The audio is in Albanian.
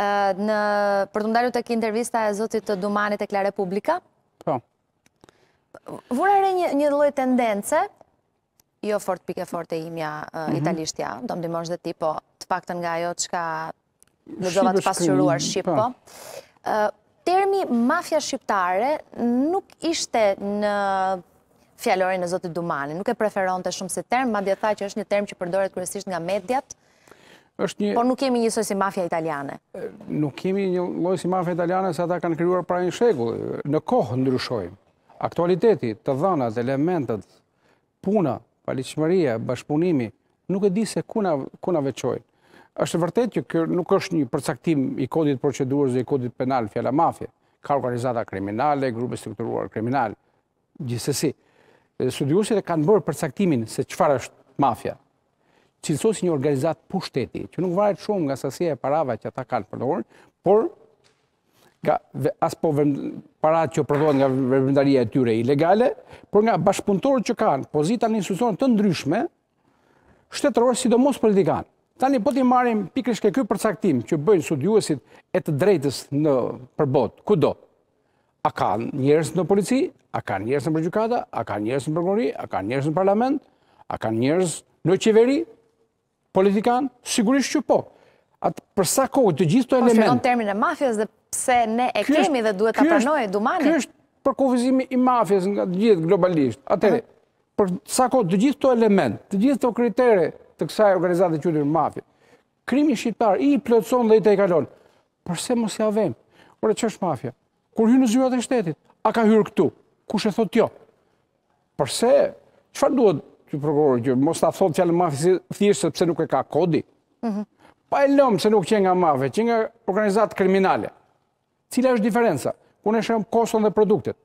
në për të ndalu të ki intervista e zotit të dumanit e kla republika? Po. Vura re një dhulloj tendence, jo fort pike fort e imja mhm. italishtja, do më dimosh dhe ti, po të pak nga jo të shka në zovat të pasuruar po. Shqip, po. Termi mafja shqiptare nuk ishte në fjallorin e Zotit Dumani, nuk e preferon të shumë se term, ma tha që është një term që përdoret kërësisht nga medjat, është një... Por nuk kemi njësoj si mafja italiane? Nuk kemi një loj si mafja italiane se ata kanë kryuar pra një shekull. Në kohë ndryshojmë. Aktualiteti, të dhanat, elementet, puna, paliqëmëria, bashkëpunimi, nuk e di se kuna, kuna veqojnë. është vërtet që nuk është një përcaktim i kodit procedurës dhe i kodit penal, fjalla mafje, ka organizata kriminale, grupe strukturuar kriminal, gjithësësi. Studiusit e kanë bërë përcaktimin se qëfar është mafja, cilësos një organizat pushteti, që nuk varet shumë nga sasje e parave që ata kanë përdojnë, por asë po parat që përdojnë nga vërbëndaria e tyre ilegale, por nga bashkëpuntorët që kanë pozita në institucionet të ndryshme, shtetërorë sidomos politikanë. Tani, po t'i marim pikrishke kjo përcaktim që bëjnë studiuesit e të drejtës në përbot, ku do? A ka njërës në polici, a ka njërës në përgjukata, a ka njërës në përgjori, a ka njërës në parlament, a ka njërës në qeveri, politikanë? Sigurisht që po. Atë përsa kohë të gjithë të po, element... Po se termin e mafjes dhe pse ne e kemi dhe duhet të pranojë dumanit? Kjo është për kofizimi i mafjes nga të gjithë globalisht. Atëre, përsa kohë të gjithë të element, të gjithë të kriterë të kësaj organizatë dhe qytirë në krimi shqiptar i plëtson dhe i te i kalon. Përse mos ja vem? Ure, që është mafja? Kur hy në zyrat e shtetit, a ka hyrë këtu? Kushe thot jo? Përse? Qëfar duhet që prokurorë që mos ta thotë mafi si thjesht sepse nuk e ka kodi. Mhm. Pa e lëm se nuk që nga mafia, që nga organizatë kriminale. Cila është diferenca? Unë e shohim koston dhe produktet.